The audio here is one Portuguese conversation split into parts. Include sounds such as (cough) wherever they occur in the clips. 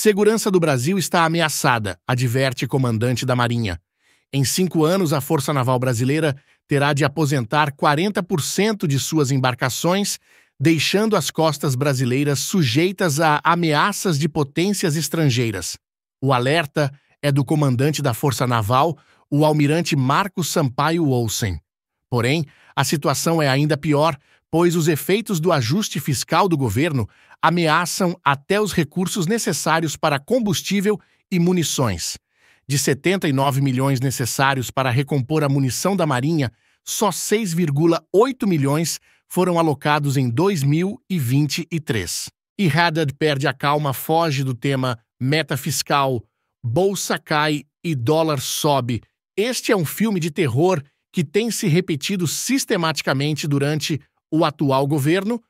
Segurança do Brasil está ameaçada, adverte comandante da Marinha. Em cinco anos, a Força Naval Brasileira terá de aposentar 40% de suas embarcações, deixando as costas brasileiras sujeitas a ameaças de potências estrangeiras. O alerta é do comandante da Força Naval, o almirante Marcos Sampaio Olsen. Porém, a situação é ainda pior pois os efeitos do ajuste fiscal do governo ameaçam até os recursos necessários para combustível e munições. De 79 milhões necessários para recompor a munição da Marinha, só 6,8 milhões foram alocados em 2023. E Haddad perde a calma, foge do tema meta fiscal, bolsa cai e dólar sobe. Este é um filme de terror que tem se repetido sistematicamente durante o atual governo,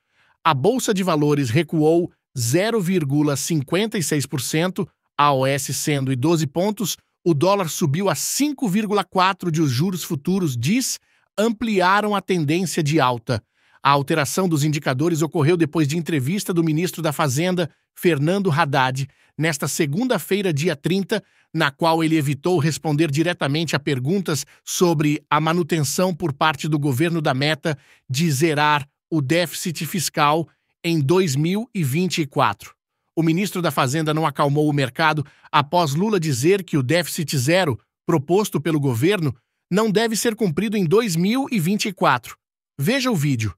a Bolsa de Valores recuou 0,56%, a OS sendo e 12 pontos, o dólar subiu a 5,4% de os juros futuros, diz, ampliaram a tendência de alta. A alteração dos indicadores ocorreu depois de entrevista do ministro da Fazenda, Fernando Haddad, nesta segunda-feira, dia 30, na qual ele evitou responder diretamente a perguntas sobre a manutenção por parte do governo da meta de zerar o déficit fiscal em 2024. O ministro da Fazenda não acalmou o mercado após Lula dizer que o déficit zero proposto pelo governo não deve ser cumprido em 2024. Veja o vídeo.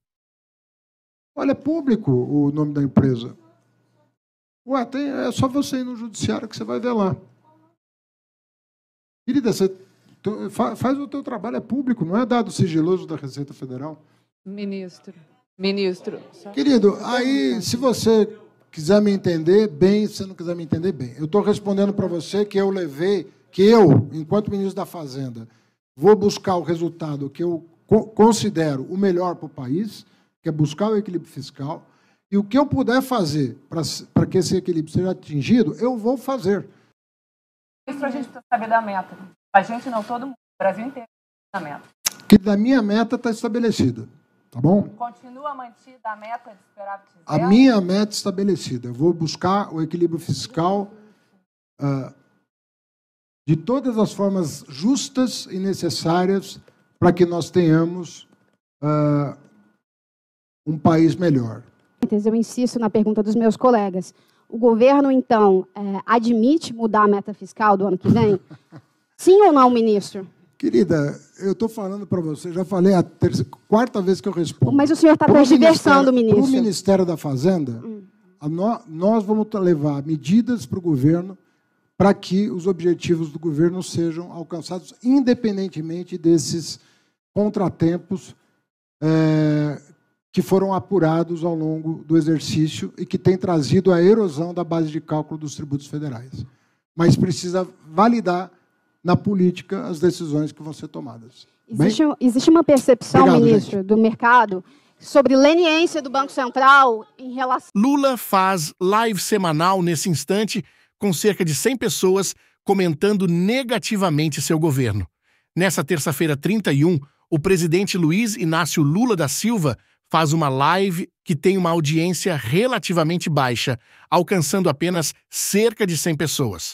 Olha, é público o nome da empresa. Ué, tem, é só você ir no judiciário que você vai ver lá. Querida, você faz o teu trabalho, é público, não é dado sigiloso da Receita Federal. Ministro, ministro. Só... Querido, aí se você quiser me entender bem, se não quiser me entender bem, eu estou respondendo para você que eu levei, que eu, enquanto ministro da Fazenda, vou buscar o resultado que eu considero o melhor para o país que é buscar o equilíbrio fiscal. E o que eu puder fazer para que esse equilíbrio seja atingido, eu vou fazer. Isso a gente precisa saber da meta. A gente não, todo mundo, o Brasil inteiro da meta. Que da minha meta está estabelecida. Tá bom? Continua mantida a meta é de esperar que A minha meta estabelecida. Eu vou buscar o equilíbrio fiscal uh, de todas as formas justas e necessárias para que nós tenhamos uh, um país melhor. Eu insisto na pergunta dos meus colegas. O governo, então, é, admite mudar a meta fiscal do ano que vem? (laughs) Sim ou não, ministro? Querida, eu estou falando para você, já falei a terça, quarta vez que eu respondo. Mas o senhor está tergiversando, ministro. No o Ministério da Fazenda, hum. no, nós vamos levar medidas para o governo para que os objetivos do governo sejam alcançados, independentemente desses contratempos é, que foram apurados ao longo do exercício e que tem trazido a erosão da base de cálculo dos tributos federais. Mas precisa validar na política as decisões que vão ser tomadas. Existe, existe uma percepção, Obrigado, ministro, gente. do mercado sobre leniência do Banco Central em relação. Lula faz live semanal nesse instante com cerca de 100 pessoas comentando negativamente seu governo. Nessa terça-feira 31, o presidente Luiz Inácio Lula da Silva faz uma live que tem uma audiência relativamente baixa, alcançando apenas cerca de 100 pessoas.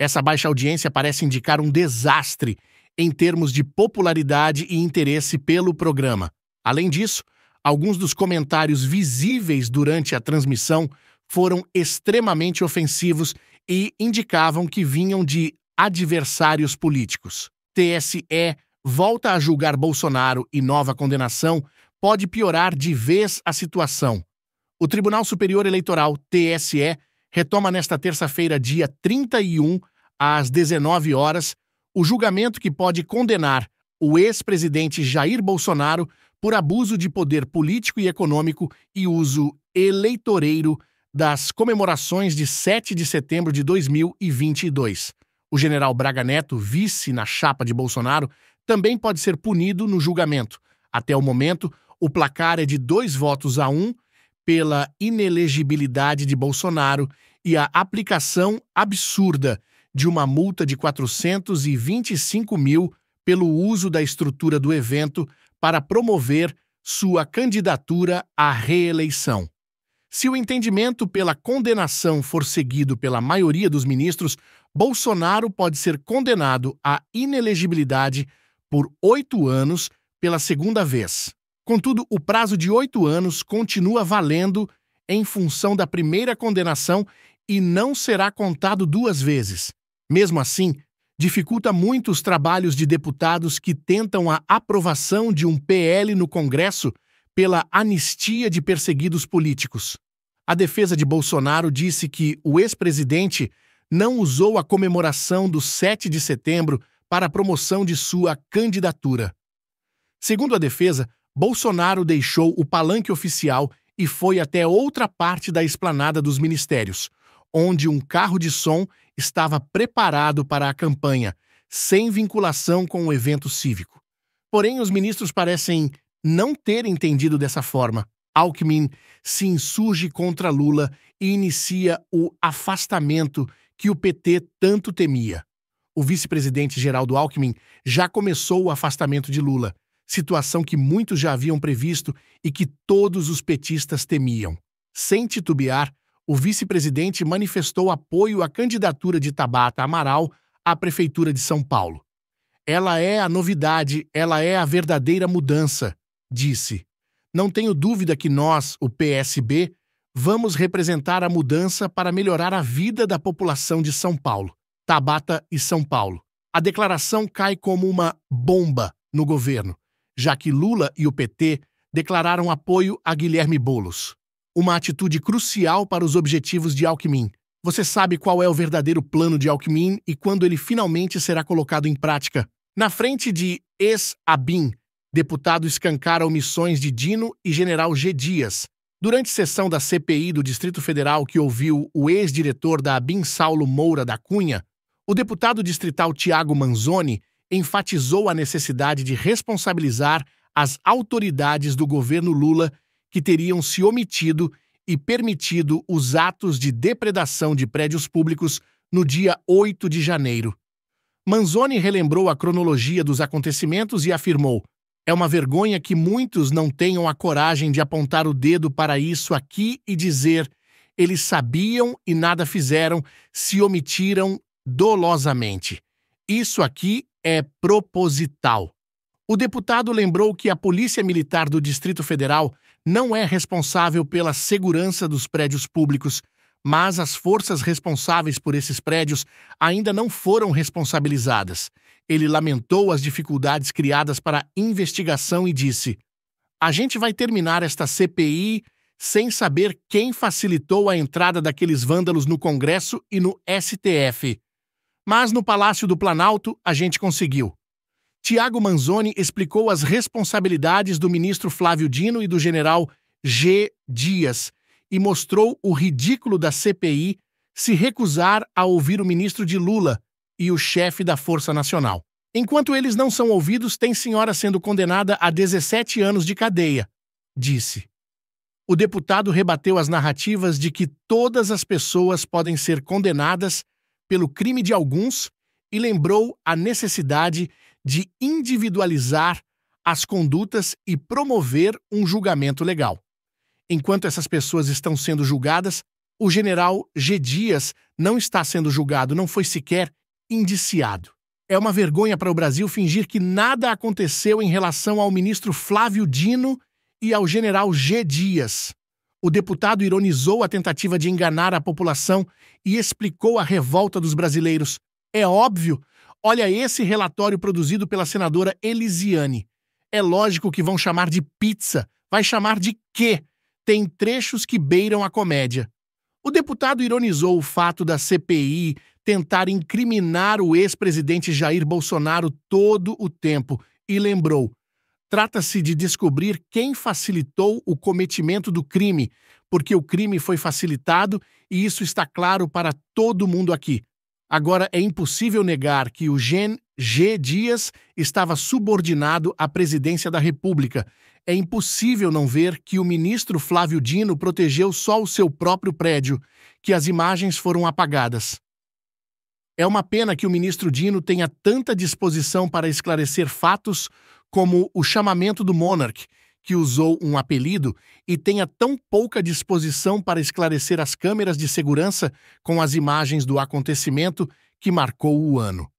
Essa baixa audiência parece indicar um desastre em termos de popularidade e interesse pelo programa. Além disso, alguns dos comentários visíveis durante a transmissão foram extremamente ofensivos e indicavam que vinham de adversários políticos. TSE volta a julgar Bolsonaro e nova condenação pode piorar de vez a situação. O Tribunal Superior Eleitoral, TSE, retoma nesta terça-feira, dia 31, às 19 horas, o julgamento que pode condenar o ex-presidente Jair Bolsonaro por abuso de poder político e econômico e uso eleitoreiro das comemorações de 7 de setembro de 2022. O general Braga Neto, vice na chapa de Bolsonaro, também pode ser punido no julgamento. Até o momento, o placar é de dois votos a um pela inelegibilidade de Bolsonaro e a aplicação absurda de uma multa de 425 mil pelo uso da estrutura do evento para promover sua candidatura à reeleição. Se o entendimento pela condenação for seguido pela maioria dos ministros, Bolsonaro pode ser condenado à inelegibilidade por oito anos pela segunda vez. Contudo, o prazo de oito anos continua valendo em função da primeira condenação e não será contado duas vezes. Mesmo assim, dificulta muito os trabalhos de deputados que tentam a aprovação de um PL no Congresso pela anistia de perseguidos políticos. A defesa de Bolsonaro disse que o ex-presidente não usou a comemoração do 7 de setembro para a promoção de sua candidatura. Segundo a defesa, Bolsonaro deixou o palanque oficial e foi até outra parte da esplanada dos ministérios, onde um carro de som estava preparado para a campanha, sem vinculação com o evento cívico. Porém, os ministros parecem não ter entendido dessa forma. Alckmin se insurge contra Lula e inicia o afastamento que o PT tanto temia. O vice-presidente Geraldo Alckmin já começou o afastamento de Lula, situação que muitos já haviam previsto e que todos os petistas temiam. Sem titubear, o vice-presidente manifestou apoio à candidatura de Tabata Amaral à Prefeitura de São Paulo. Ela é a novidade, ela é a verdadeira mudança, disse. Não tenho dúvida que nós, o PSB, vamos representar a mudança para melhorar a vida da população de São Paulo, Tabata e São Paulo. A declaração cai como uma bomba no governo, já que Lula e o PT declararam apoio a Guilherme Bolos. Uma atitude crucial para os objetivos de Alckmin. Você sabe qual é o verdadeiro plano de Alckmin e quando ele finalmente será colocado em prática. Na frente de ex-Abin, deputado escancara omissões de Dino e General G. Dias. Durante sessão da CPI do Distrito Federal que ouviu o ex-diretor da Abin Saulo Moura da Cunha, o deputado distrital Tiago Manzoni enfatizou a necessidade de responsabilizar as autoridades do governo Lula que teriam se omitido e permitido os atos de depredação de prédios públicos no dia 8 de janeiro. Manzoni relembrou a cronologia dos acontecimentos e afirmou: é uma vergonha que muitos não tenham a coragem de apontar o dedo para isso aqui e dizer: eles sabiam e nada fizeram, se omitiram dolosamente. Isso aqui é proposital. O deputado lembrou que a Polícia Militar do Distrito Federal não é responsável pela segurança dos prédios públicos, mas as forças responsáveis por esses prédios ainda não foram responsabilizadas. Ele lamentou as dificuldades criadas para a investigação e disse: A gente vai terminar esta CPI sem saber quem facilitou a entrada daqueles vândalos no Congresso e no STF. Mas no Palácio do Planalto a gente conseguiu. Tiago Manzoni explicou as responsabilidades do ministro Flávio Dino e do general G. Dias e mostrou o ridículo da CPI se recusar a ouvir o ministro de Lula e o chefe da Força Nacional. Enquanto eles não são ouvidos, tem senhora sendo condenada a 17 anos de cadeia, disse. O deputado rebateu as narrativas de que todas as pessoas podem ser condenadas pelo crime de alguns e lembrou a necessidade de individualizar as condutas e promover um julgamento legal. Enquanto essas pessoas estão sendo julgadas, o general G. Dias não está sendo julgado, não foi sequer indiciado. É uma vergonha para o Brasil fingir que nada aconteceu em relação ao ministro Flávio Dino e ao general G. Dias. O deputado ironizou a tentativa de enganar a população e explicou a revolta dos brasileiros. É óbvio. Olha esse relatório produzido pela senadora Elisiane. É lógico que vão chamar de pizza. Vai chamar de quê? Tem trechos que beiram a comédia. O deputado ironizou o fato da CPI tentar incriminar o ex-presidente Jair Bolsonaro todo o tempo e lembrou: Trata-se de descobrir quem facilitou o cometimento do crime, porque o crime foi facilitado e isso está claro para todo mundo aqui. Agora, é impossível negar que o Gen G. Dias estava subordinado à presidência da República. É impossível não ver que o ministro Flávio Dino protegeu só o seu próprio prédio, que as imagens foram apagadas. É uma pena que o ministro Dino tenha tanta disposição para esclarecer fatos como o chamamento do monarca, que usou um apelido e tenha tão pouca disposição para esclarecer as câmeras de segurança com as imagens do acontecimento que marcou o ano.